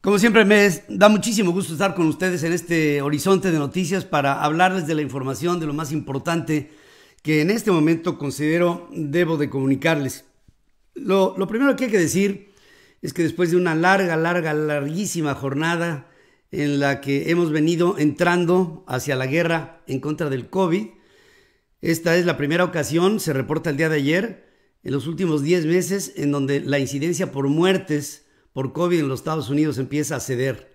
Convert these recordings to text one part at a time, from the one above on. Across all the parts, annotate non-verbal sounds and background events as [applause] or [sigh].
Como siempre, me da muchísimo gusto estar con ustedes en este horizonte de noticias para hablarles de la información, de lo más importante que en este momento considero debo de comunicarles. Lo, lo primero que hay que decir es que después de una larga, larga, larguísima jornada en la que hemos venido entrando hacia la guerra en contra del COVID, esta es la primera ocasión, se reporta el día de ayer, en los últimos 10 meses, en donde la incidencia por muertes por COVID en los Estados Unidos empieza a ceder.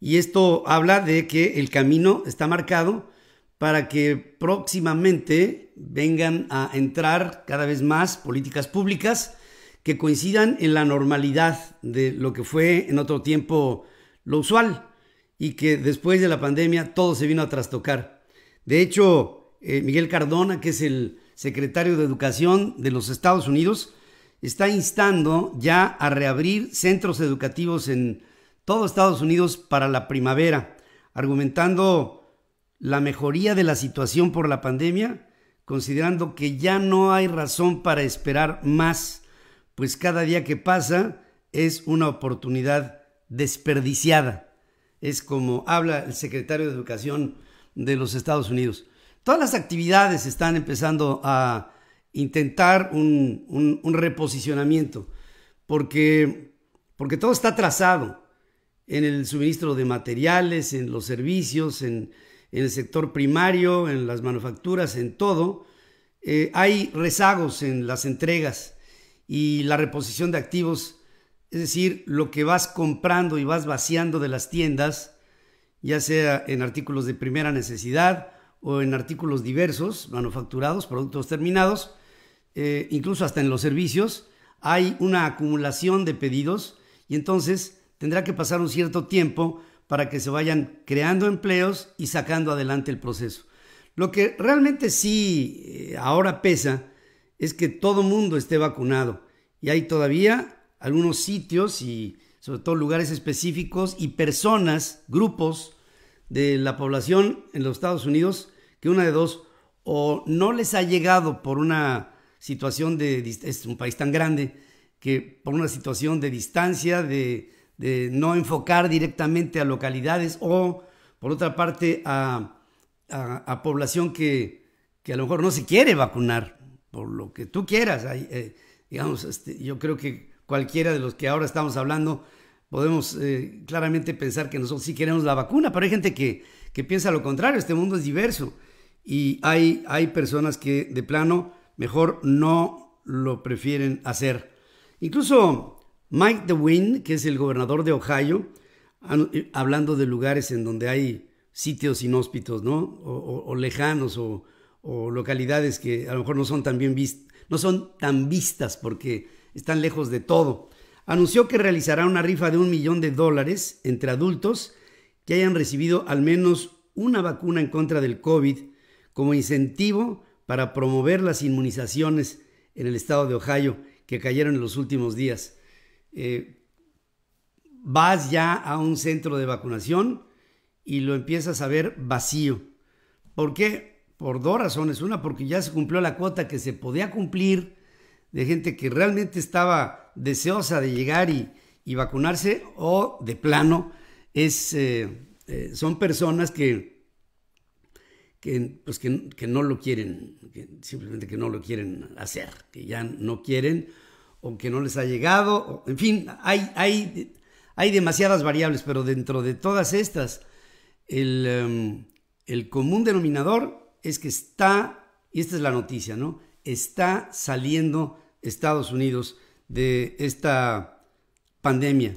Y esto habla de que el camino está marcado para que próximamente vengan a entrar cada vez más políticas públicas que coincidan en la normalidad de lo que fue en otro tiempo lo usual y que después de la pandemia todo se vino a trastocar. De hecho, eh, Miguel Cardona, que es el secretario de Educación de los Estados Unidos, está instando ya a reabrir centros educativos en todo Estados Unidos para la primavera, argumentando la mejoría de la situación por la pandemia, considerando que ya no hay razón para esperar más, pues cada día que pasa es una oportunidad desperdiciada. Es como habla el secretario de Educación de los Estados Unidos. Todas las actividades están empezando a intentar un, reposicionamiento, porque, porque todo está trazado en el suministro de materiales, en los servicios, en, el sector primario, en las manufacturas, en todo. Eh, hay rezagos en las entregas y la reposición de activos, es decir, lo que vas comprando y vas vaciando de las tiendas, ya sea en artículos de primera necesidad o en artículos diversos, manufacturados, productos terminados, eh, incluso hasta en los servicios, hay una acumulación de pedidos y entonces tendrá que pasar un cierto tiempo para que se vayan creando empleos y sacando adelante el proceso. Lo que realmente sí eh, ahora pesa es que todo mundo esté vacunado y hay todavía algunos sitios y sobre todo lugares específicos y personas, grupos de la población en los Estados Unidos que una de dos o no les ha llegado por una situación de... Es un país tan grande que por una situación de distancia, de, no enfocar directamente a localidades o, por otra parte, a, población que, que, a lo mejor no se quiere vacunar, por lo que tú quieras. Eh, digamos, este, yo creo que cualquiera de los que ahora estamos hablando podemos eh, claramente pensar que nosotros sí queremos la vacuna, pero hay gente que, piensa lo contrario, este mundo es diverso y hay, hay personas que de plano mejor no lo prefieren hacer. Incluso Mike DeWin, que es el gobernador de Ohio, eh, hablando de lugares en donde hay sitios inhóspitos, ¿no? O, lejanos o, localidades que a lo mejor no son no son tan vistas porque están lejos de todo. Anunció que realizará una rifa de un millón de dólares entre adultos que hayan recibido al menos una vacuna en contra del COVID como incentivo para promover las inmunizaciones en el estado de Ohio que cayeron en los últimos días. Eh, vas ya a un centro de vacunación y lo empiezas a ver vacío. ¿Por qué? Por dos razones. Una, porque ya se cumplió la cuota que se podía cumplir de gente que realmente estaba deseosa de llegar y, vacunarse o de plano es, eh, eh, son personas que que, pues que, no lo quieren, simplemente que no lo quieren hacer, que ya no quieren o que no les ha llegado, en fin, hay, hay, hay demasiadas variables, pero dentro de todas estas, el, em, el común denominador es que está, y esta es la noticia, ¿no? Está saliendo Estados Unidos de esta pandemia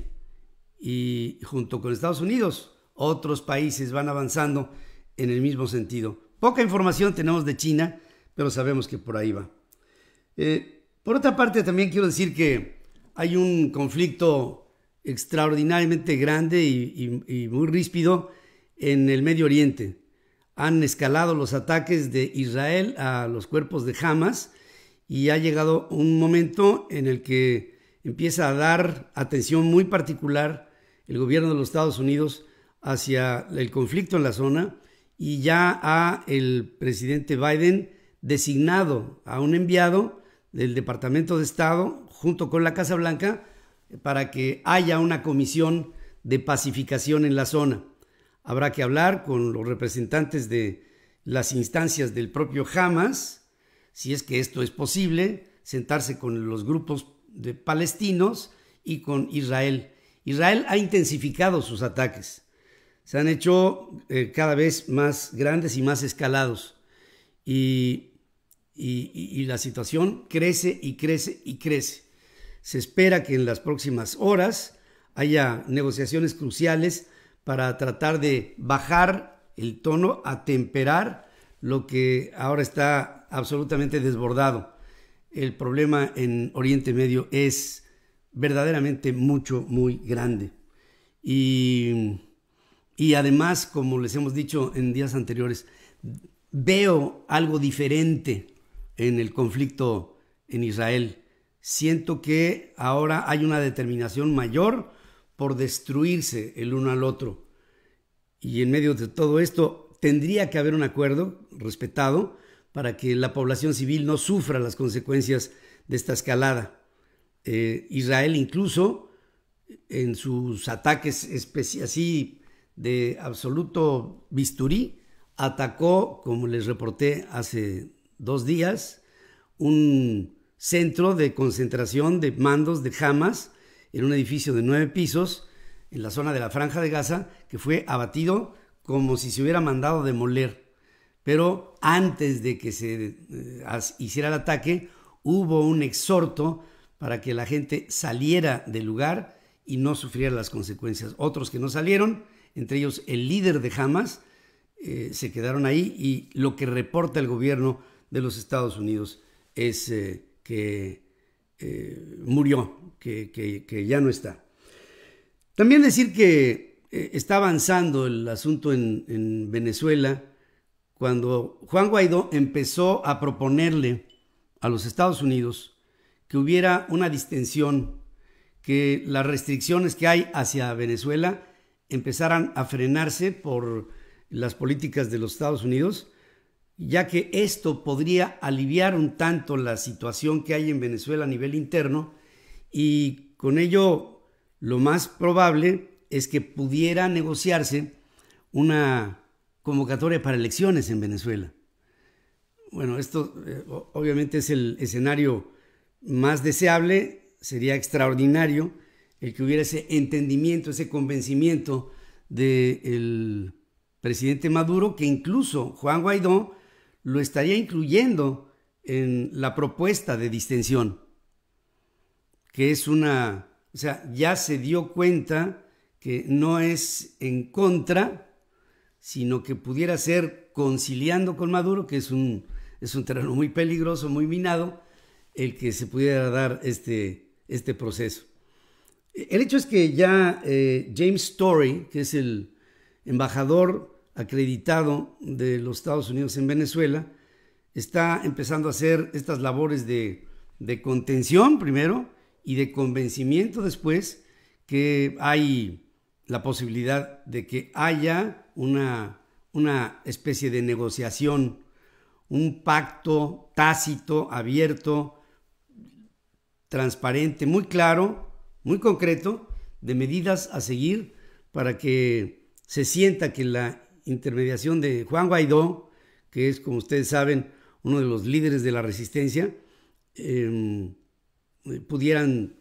y junto con Estados Unidos otros países van avanzando en el mismo sentido. Poca información tenemos de China, pero sabemos que por ahí va. Eh, por otra parte, también quiero decir que hay un conflicto extraordinariamente grande y, y muy ríspido en el Medio Oriente. Han escalado los ataques de Israel a los cuerpos de Hamas y ha llegado un momento en el que empieza a dar atención muy particular el gobierno de los Estados Unidos hacia el conflicto en la zona y ya ha el presidente Biden designado a un enviado del Departamento de Estado junto con la Casa Blanca para que haya una comisión de pacificación en la zona. Habrá que hablar con los representantes de las instancias del propio Hamas, si es que esto es posible, sentarse con los grupos de palestinos y con Israel. Israel ha intensificado sus ataques se han hecho eh, cada vez más grandes y más escalados. Y, y, y, la situación crece y crece y crece. Se espera que en las próximas horas haya negociaciones cruciales para tratar de bajar el tono, atemperar lo que ahora está absolutamente desbordado. El problema en Oriente Medio es verdaderamente mucho, muy grande. Y y además, como les hemos dicho en días anteriores, veo algo diferente en el conflicto en Israel. Siento que ahora hay una determinación mayor por destruirse el uno al otro. Y en medio de todo esto tendría que haber un acuerdo respetado para que la población civil no sufra las consecuencias de esta escalada. Eh, Israel incluso en sus ataques así de absoluto bisturí, atacó, como les reporté hace dos días, un centro de concentración de mandos de Hamas en un edificio de nueve pisos en la zona de la Franja de Gaza, que fue abatido como si se hubiera mandado demoler. Pero antes de que se eh, hiciera el ataque, hubo un exhorto para que la gente saliera del lugar y no sufriera las consecuencias. Otros que no salieron entre ellos el líder de Hamas, eh, se quedaron ahí y lo que reporta el gobierno de los Estados Unidos es eh, que eh, murió, que, ya no está. También decir que está avanzando el asunto en, en Venezuela cuando Juan Guaidó empezó a proponerle a los Estados Unidos que hubiera una distensión, que las restricciones que hay hacia Venezuela empezaran a frenarse por las políticas de los Estados Unidos, ya que esto podría aliviar un tanto la situación que hay en Venezuela a nivel interno y con ello lo más probable es que pudiera negociarse una convocatoria para elecciones en Venezuela. Bueno, esto eh, obviamente es el escenario más deseable, sería extraordinario, el que hubiera ese entendimiento, ese convencimiento del presidente Maduro, que incluso Juan Guaidó lo estaría incluyendo en la propuesta de distensión, que es una, o sea, ya se dio cuenta que no es en contra, sino que pudiera ser conciliando con Maduro, que es un, es un terreno muy peligroso, muy minado, el que se pudiera dar este, este proceso. El hecho es que ya eh, James Story, que es el embajador acreditado de los Estados Unidos en Venezuela, está empezando a hacer estas labores de, contención primero y de convencimiento después que hay la posibilidad de que haya una especie de negociación, un pacto tácito, abierto, transparente, muy claro muy concreto de medidas a seguir para que se sienta que la intermediación de Juan Guaidó, que es, como ustedes saben, uno de los líderes de la resistencia, em, pudieran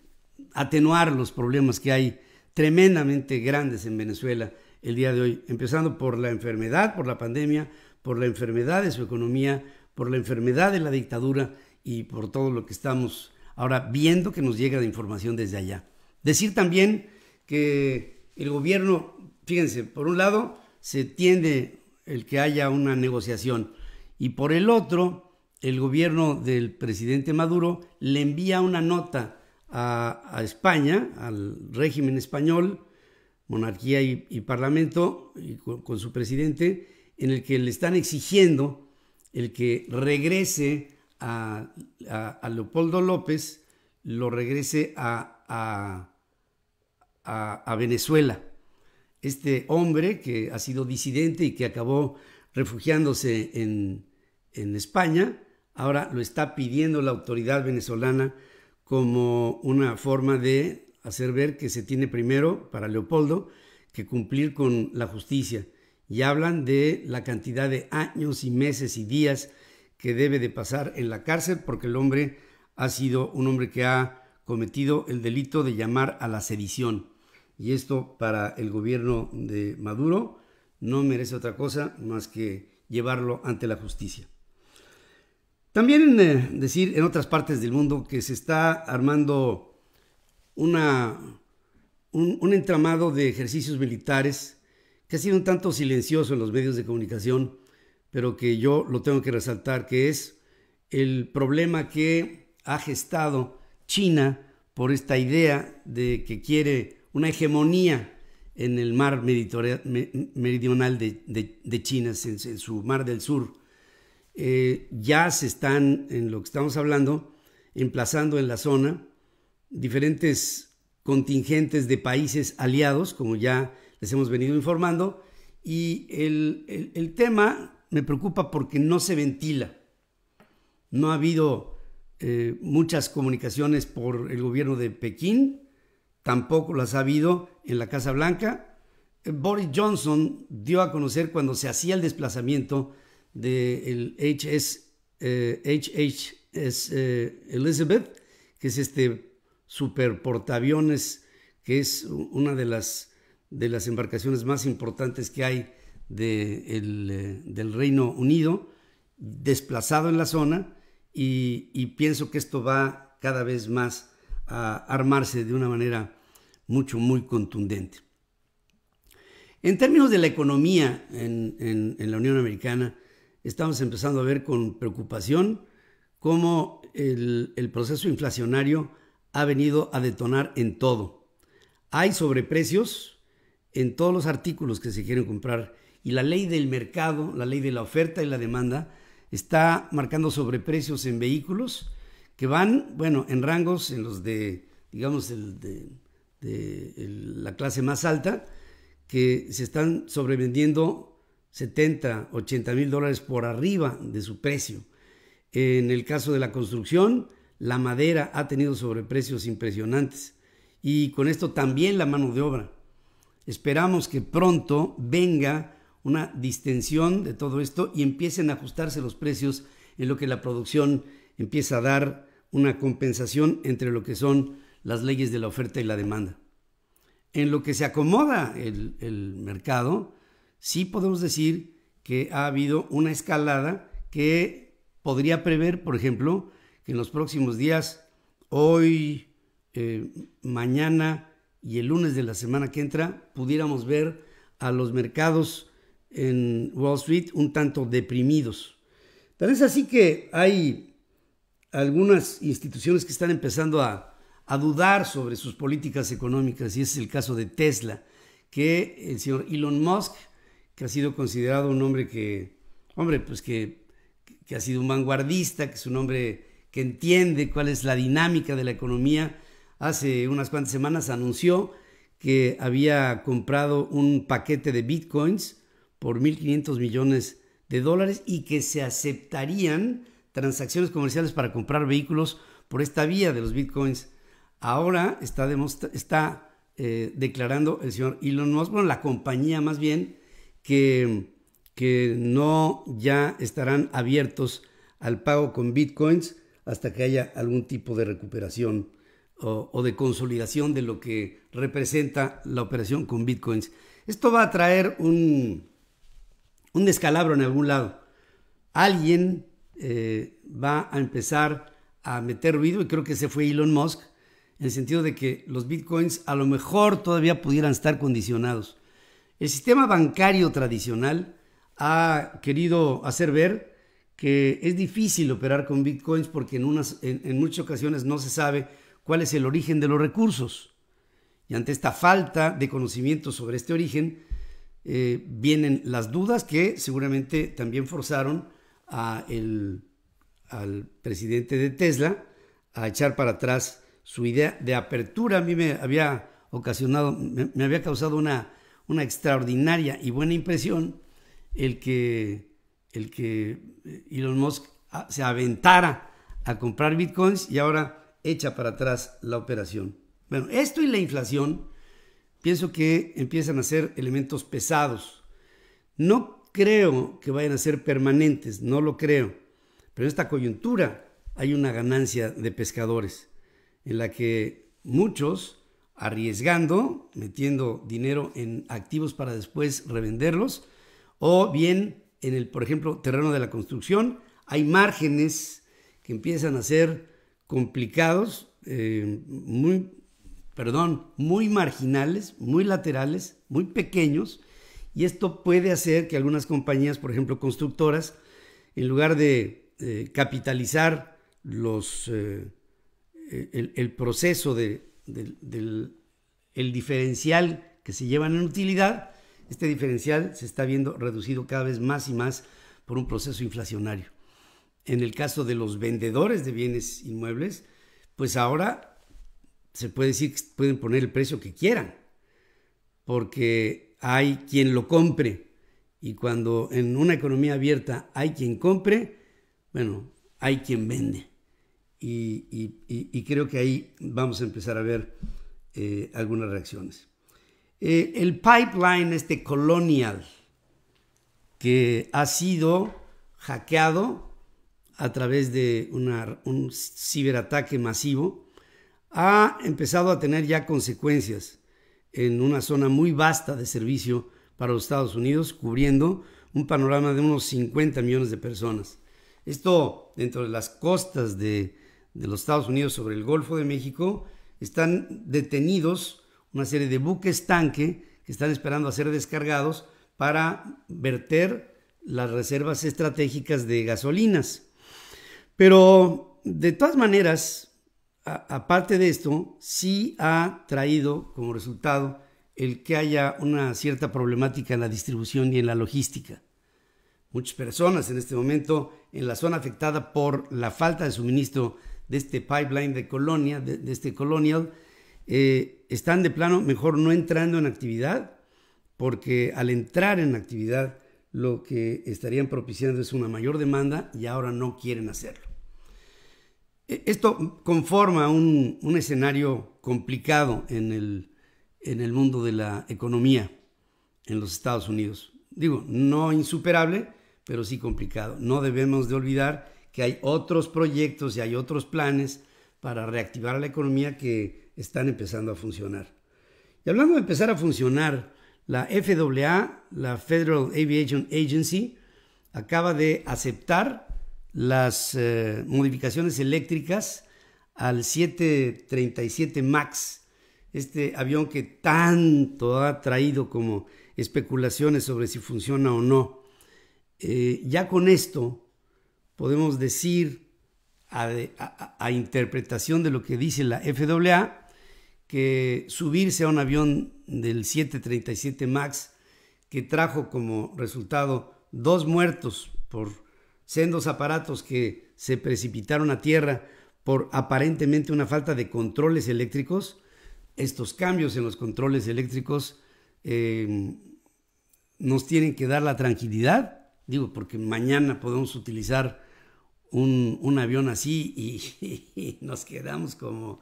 atenuar los problemas que hay tremendamente grandes en Venezuela el día de hoy, empezando por la enfermedad, por la pandemia, por la enfermedad de su economía, por la enfermedad de la dictadura y por todo lo que estamos ahora viendo que nos llega de información desde allá. Decir también que el gobierno, fíjense, por un lado se tiende el que haya una negociación y por el otro el gobierno del presidente Maduro le envía una nota a, España, al régimen español, monarquía y, parlamento, con, su presidente, en el que le están exigiendo el que regrese a, Leopoldo López lo regrese a, a, Venezuela. Este hombre que ha sido disidente y que acabó refugiándose en, en España, ahora lo está pidiendo la autoridad venezolana como una forma de hacer ver que se tiene primero para Leopoldo que cumplir con la justicia. Y hablan de la cantidad de años y meses y días que debe de pasar en la cárcel porque el hombre ha sido un hombre que ha cometido el delito de llamar a la sedición. Y esto para el gobierno de Maduro no merece otra cosa más que llevarlo ante la justicia. También eh, decir en otras partes del mundo que se está armando una, un entramado de ejercicios militares que ha sido un tanto silencioso en los medios de comunicación, pero que yo lo tengo que resaltar, que es el problema que ha gestado China por esta idea de que quiere una hegemonía en el mar meridional de, China, en, su mar del sur. Eh, ya se están, en lo que estamos hablando, emplazando en la zona diferentes contingentes de países aliados, como ya les hemos venido informando, y el, tema me preocupa porque no se ventila. No ha habido eh, muchas comunicaciones por el gobierno de Pekín, tampoco las ha habido en la Casa Blanca. Eh, Boris Johnson dio a conocer cuando se hacía el desplazamiento del HS, HHS eh, eh, Elizabeth, que es este super que es una de las, de las embarcaciones más importantes que hay del Reino Unido, desplazado en la zona, y, y pienso que esto va cada vez más a armarse de una manera mucho, muy contundente. En términos de la economía en, la Unión Americana, estamos empezando a ver con preocupación cómo el, el proceso inflacionario ha venido a detonar en todo. Hay sobreprecios en todos los artículos que se quieren comprar y la ley del mercado, la ley de la oferta y la demanda, está marcando sobreprecios en vehículos, que van, bueno, en rangos en los de, digamos, el, de, la clase más alta, que se están sobrevendiendo 70, 80 mil dólares por arriba de su precio. En el caso de la construcción, la madera ha tenido sobreprecios impresionantes y con esto también la mano de obra. Esperamos que pronto venga una distensión de todo esto y empiecen a ajustarse los precios en lo que la producción empieza a dar una compensación entre lo que son las leyes de la oferta y la demanda. En lo que se acomoda el, mercado, sí podemos decir que ha habido una escalada que podría prever, por ejemplo, que en los próximos días, hoy, eh, mañana y el lunes de la semana que entra, pudiéramos ver a los mercados en Wall Street un tanto deprimidos. Tal es así que hay algunas instituciones que están empezando a, dudar sobre sus políticas económicas, y es el caso de Tesla, que el señor Elon Musk, que ha sido considerado un hombre que, hombre, pues que, que ha sido un vanguardista, que es un hombre que entiende cuál es la dinámica de la economía, hace unas cuantas semanas anunció que había comprado un paquete de bitcoins por 1.500 millones de dólares y que se aceptarían transacciones comerciales para comprar vehículos por esta vía de los bitcoins. Ahora está, está eh, declarando el señor Elon Musk, bueno, la compañía más bien, que, no ya estarán abiertos al pago con bitcoins hasta que haya algún tipo de recuperación o, de consolidación de lo que representa la operación con bitcoins. Esto va a traer un, un descalabro en algún lado. Alguien eh, va a empezar a meter ruido, y creo que se fue Elon Musk, en el sentido de que los bitcoins a lo mejor todavía pudieran estar condicionados. El sistema bancario tradicional ha querido hacer ver que es difícil operar con bitcoins porque en, muchas ocasiones no se sabe cuál es el origen de los recursos. Y ante esta falta de conocimiento sobre este origen, eh, vienen las dudas que seguramente también forzaron a el, al presidente de Tesla a echar para atrás su idea de apertura. A mí me había ocasionado, me, había causado una, una extraordinaria y buena impresión el que, el que eh, Elon Musk se aventara a comprar bitcoins y ahora echa para atrás la operación. Bueno, esto y la inflación pienso que empiezan a ser elementos pesados. No creo que vayan a ser permanentes, no lo creo. Pero en esta coyuntura hay una ganancia de pescadores en la que muchos arriesgando, metiendo dinero en activos para después revenderlos, o bien en el, por ejemplo, terreno de la construcción, hay márgenes que empiezan a ser complicados, eh, muy, perdón, muy marginales, muy laterales, muy pequeños, y esto puede hacer que algunas compañías, por ejemplo constructoras, en lugar de eh, capitalizar los, eh, e-, el, proceso del el diferencial que se llevan en utilidad, este diferencial se está viendo reducido cada vez más y más por un proceso inflacionario. En el caso de los vendedores de bienes inmuebles, pues ahora se puede decir que pueden poner el precio que quieran, porque hay quien lo compre. Y cuando en una economía abierta hay quien compre, bueno, hay quien vende. Y, creo que ahí vamos a empezar a ver eh, algunas reacciones. Eh, el pipeline, este colonial, que ha sido hackeado a través de un ciberataque masivo, ha empezado a tener ya consecuencias en una zona muy vasta de servicio para los Estados Unidos, cubriendo un panorama de unos 50 millones de personas. Esto, dentro de las costas de, los Estados Unidos sobre el Golfo de México, están detenidos una serie de buques tanque que están esperando a ser descargados para verter las reservas estratégicas de gasolinas. Pero de todas maneras, aparte de esto, sí ha traído como resultado el que haya una cierta problemática en la distribución y en la logística. Muchas personas en este momento en la zona afectada por la falta de suministro de este pipeline de Colonia, de, este Colonial, eh, están de plano mejor no entrando en actividad, porque al entrar en actividad lo que estarían propiciando es una mayor demanda y ahora no quieren hacerlo. E, esto conforma un, escenario complicado en el, en el mundo de la economía en los Estados Unidos. Digo, no insuperable, pero sí complicado. No debemos de olvidar que hay otros proyectos y hay otros planes para reactivar la economía que están empezando a funcionar. Y hablando de empezar a funcionar, la FAA, la Federal Aviation Agency, acaba de aceptar las eh, modificaciones eléctricas al 737 MAX, este avión que tanto ha traído como especulaciones sobre si funciona o no. Eh, ya con esto podemos decir a, a, interpretación de lo que dice la FAA que subirse a un avión del 737 MAX que trajo como resultado dos muertos por sendos aparatos que se precipitaron a tierra por aparentemente una falta de controles eléctricos, estos cambios en los controles eléctricos em, nos tienen que dar la tranquilidad, digo, porque mañana podemos utilizar un, avión así [laughs] y, nos quedamos como,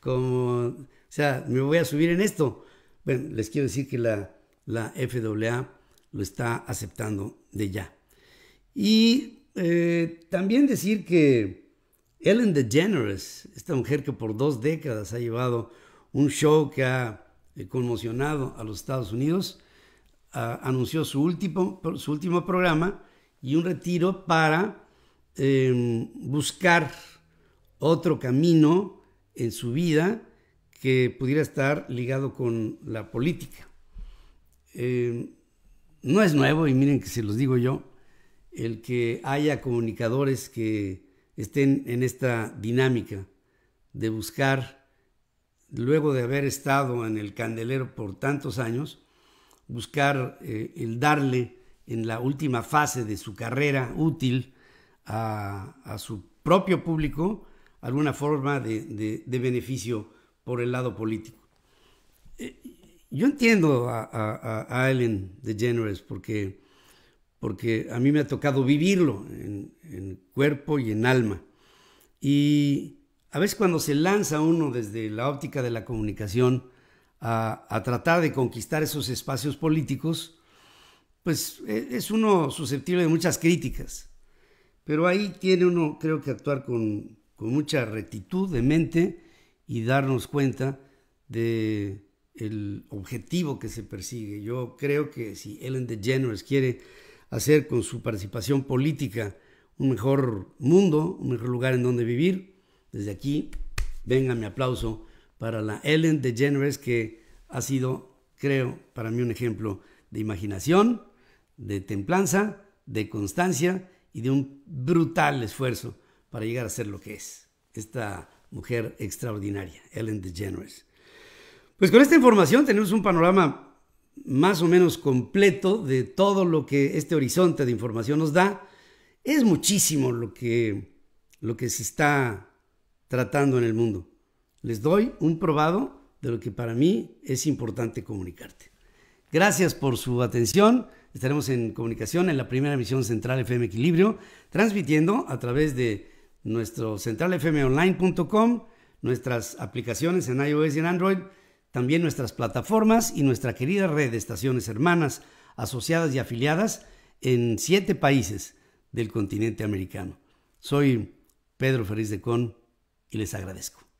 como, o sea, me voy a subir en esto. Bueno, les quiero decir que la, la FAA lo está aceptando de ya. Y eh, también decir que Ellen DeGeneres, esta mujer que por dos décadas ha llevado un show que ha eh, conmocionado a los Estados Unidos, anunció su último, su último programa y un retiro para em, buscar otro camino en su vida que pudiera estar ligado con la política. Em, no es nuevo y miren que se los digo yo, el que haya comunicadores que estén en esta dinámica de buscar, luego de haber estado en el candelero por tantos años, buscar eh, el darle en la última fase de su carrera útil a, su propio público alguna forma de, beneficio por el lado político. Eh, yo entiendo a, a, a Ellen DeGeneres porque porque a mí me ha tocado vivirlo en, en cuerpo y en alma. Y a veces cuando se lanza uno desde la óptica de la comunicación a, a, tratar de conquistar esos espacios políticos, pues e, es uno susceptible de muchas críticas. Pero ahí tiene uno, creo que actuar con, con mucha rectitud de mente y darnos cuenta de el objetivo que se persigue. Yo creo que si Ellen DeGeneres quiere hacer con su participación política un mejor mundo, un mejor lugar en donde vivir. Desde aquí, venga mi aplauso para la Ellen DeGeneres, que ha sido, creo, para mí un ejemplo de imaginación, de templanza, de constancia y de un brutal esfuerzo para llegar a ser lo que es esta mujer extraordinaria, Ellen DeGeneres. Pues con esta información tenemos un panorama más o menos completo de todo lo que este horizonte de información nos da. Es muchísimo lo que, lo que se está tratando en el mundo. Les doy un probado de lo que para mí es importante comunicarte. Gracias por su atención. Estaremos en comunicación en la primera emisión Central FM Equilibrio, transmitiendo a través de nuestro centralfmonline.com, nuestras aplicaciones en iOS y en Android también nuestras plataformas y nuestra querida red de estaciones hermanas, asociadas y afiliadas en siete países del continente americano. Soy Pedro Feliz de Con y les agradezco.